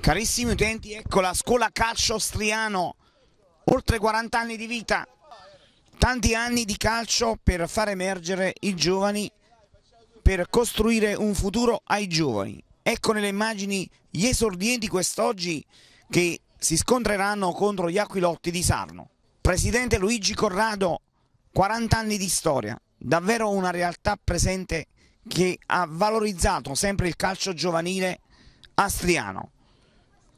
Carissimi utenti, ecco la scuola calcio Striano, oltre 40 anni di vita, tanti anni di calcio per far emergere i giovani, per costruire un futuro ai giovani. Ecco nelle immagini gli esordienti quest'oggi che si scontreranno contro gli Aquilotti di Sarno. Presidente Luigi Corrado, 40 anni di storia, davvero una realtà presente che ha valorizzato sempre il calcio giovanile a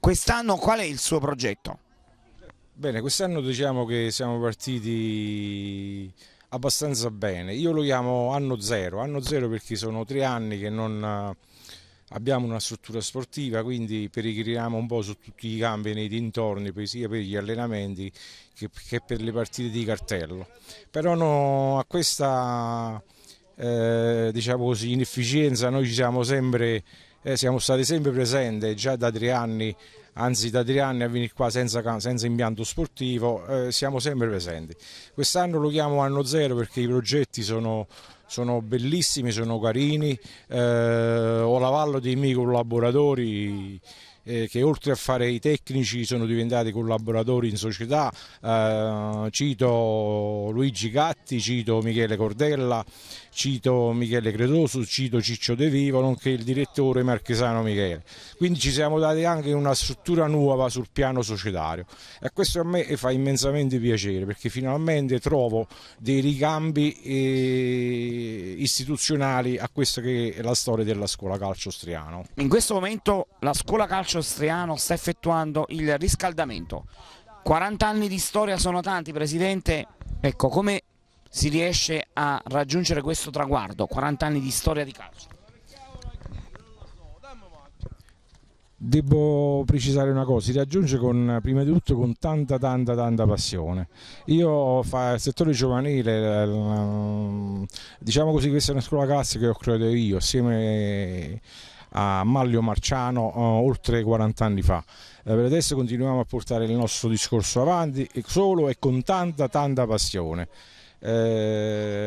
Quest'anno qual è il suo progetto? Bene, quest'anno diciamo che siamo partiti abbastanza bene. Io lo chiamo anno zero, anno zero perché sono tre anni che non eh, abbiamo una struttura sportiva, quindi peregriniamo un po' su tutti i campi nei dintorni, sia per gli allenamenti che, per le partite di cartello. Però no, a questa eh, diciamo così, inefficienza noi ci siamo sempre eh, siamo stati sempre presenti già da tre anni, anzi da tre anni a venire qua senza, senza impianto sportivo, eh, siamo sempre presenti. Quest'anno lo chiamo anno zero perché i progetti sono, sono bellissimi, sono carini, eh, ho l'avallo dei miei collaboratori eh, che oltre a fare i tecnici sono diventati collaboratori in società, eh, cito Luigi Gatti, cito Michele Cordella, cito Michele Credoso, cito Ciccio De Vivo, nonché il direttore Marchesano Michele. Quindi ci siamo dati anche una struttura nuova sul piano societario e questo a me fa immensamente piacere perché finalmente trovo dei ricambi eh, istituzionali a questa che è la storia della scuola calcio austriano. In questo momento la scuola calcio Sostriano sta effettuando il riscaldamento. 40 anni di storia sono tanti, Presidente. Ecco, come si riesce a raggiungere questo traguardo? 40 anni di storia di calcio. Devo precisare una cosa, si raggiunge con, prima di tutto con tanta tanta tanta passione. Io fa, il settore giovanile, ehm, diciamo così questa è una scuola classica che ho creato io, assieme a Maglio Marciano eh, oltre 40 anni fa. Eh, per adesso continuiamo a portare il nostro discorso avanti solo e con tanta tanta passione. Eh,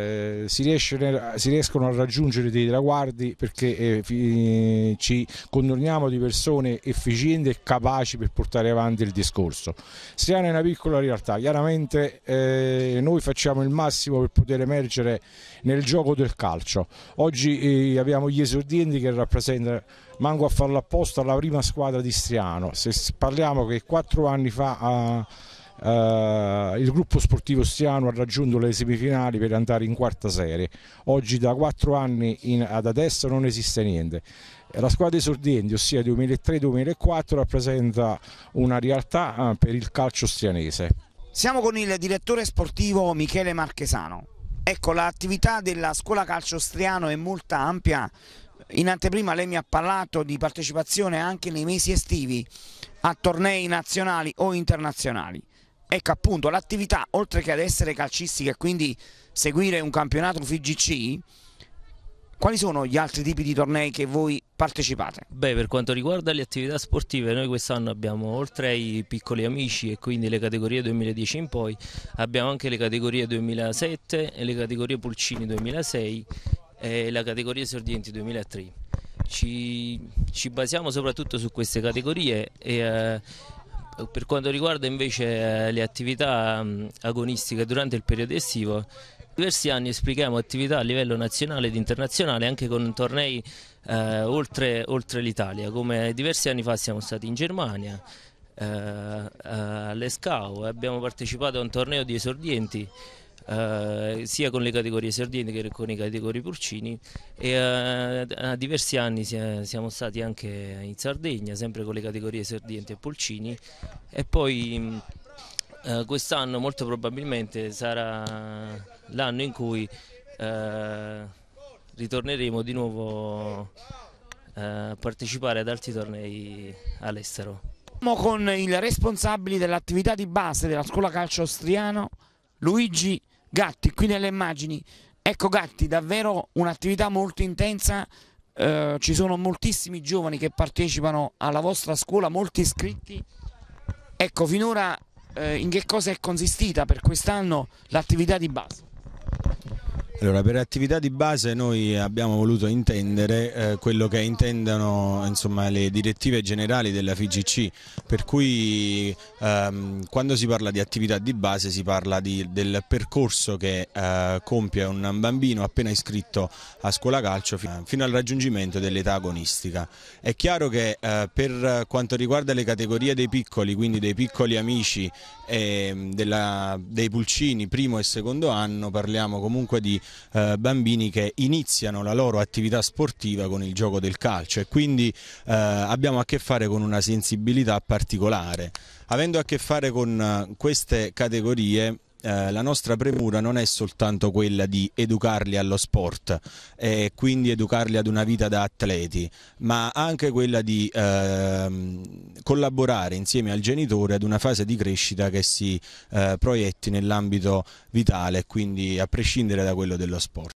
si, riesce, si, riescono a raggiungere dei traguardi perché eh, ci condorniamo di persone efficienti e capaci per portare avanti il discorso. Siano è una piccola realtà, chiaramente eh, noi facciamo il massimo per poter emergere nel gioco del calcio. Oggi eh, abbiamo gli esordienti che rappresentano manco a farlo apposta la prima squadra di Striano. Se parliamo che quattro anni fa... Ah, eh, il gruppo sportivo Stiano ha raggiunto le semifinali per andare in quarta serie. Oggi da quattro anni in, ad adesso non esiste niente. La squadra esordiente, ossia 2003-2004, rappresenta una realtà eh, per il calcio stianese. Siamo con il direttore sportivo Michele Marchesano. Ecco, l'attività della scuola calcio Striano è molto ampia. In anteprima lei mi ha parlato di partecipazione anche nei mesi estivi a tornei nazionali o internazionali. Ecco appunto l'attività, oltre che ad essere calcistica e quindi seguire un campionato FIGC, quali sono gli altri tipi di tornei che voi partecipate? Beh, per quanto riguarda le attività sportive, noi quest'anno abbiamo oltre ai piccoli amici e quindi le categorie 2010 in poi, abbiamo anche le categorie 2007 e le categorie Pulcini 2006 e la categoria Esordienti 2003. Ci, ci basiamo soprattutto su queste categorie e eh, per quanto riguarda invece eh, le attività mm, agonistiche durante il periodo estivo, diversi anni esplichiamo attività a livello nazionale ed internazionale anche con tornei eh, oltre, oltre l'Italia, come diversi anni fa siamo stati in Germania, eh, eh all'Escau, abbiamo partecipato a un torneo di esordienti eh, sia con le categorie sardine che con le categorie porcini e eh, a diversi anni siamo stati anche in Sardegna, sempre con le categorie sardine e porcini e poi mm, eh, quest'anno molto probabilmente sarà l'anno in cui eh, ritorneremo di nuovo eh, a partecipare ad altri tornei all'estero. Siamo con il responsabile dell'attività di base della scuola calcio austriano Luigi Gatti qui nelle immagini, ecco Gatti davvero un'attività molto intensa, eh, ci sono moltissimi giovani che partecipano alla vostra scuola, molti iscritti, ecco finora eh, in che cosa è consistita per quest'anno l'attività di base? Allora, per attività di base noi abbiamo voluto intendere eh, quello che intendono insomma, le direttive generali della FIGC, per cui ehm, quando si parla di attività di base si parla di, del percorso che eh, compie un bambino appena iscritto a scuola calcio fino al raggiungimento dell'età agonistica. È chiaro che eh, per quanto riguarda le categorie dei piccoli, quindi dei piccoli amici ehm, della, dei pulcini primo e secondo anno, parliamo comunque di eh, bambini che iniziano la loro attività sportiva con il gioco del calcio e quindi eh, abbiamo a che fare con una sensibilità particolare. Avendo a che fare con eh, queste categorie eh, la nostra premura non è soltanto quella di educarli allo sport e quindi educarli ad una vita da atleti, ma anche quella di eh, collaborare insieme al genitore ad una fase di crescita che si eh, proietti nell'ambito vitale, quindi a prescindere da quello dello sport.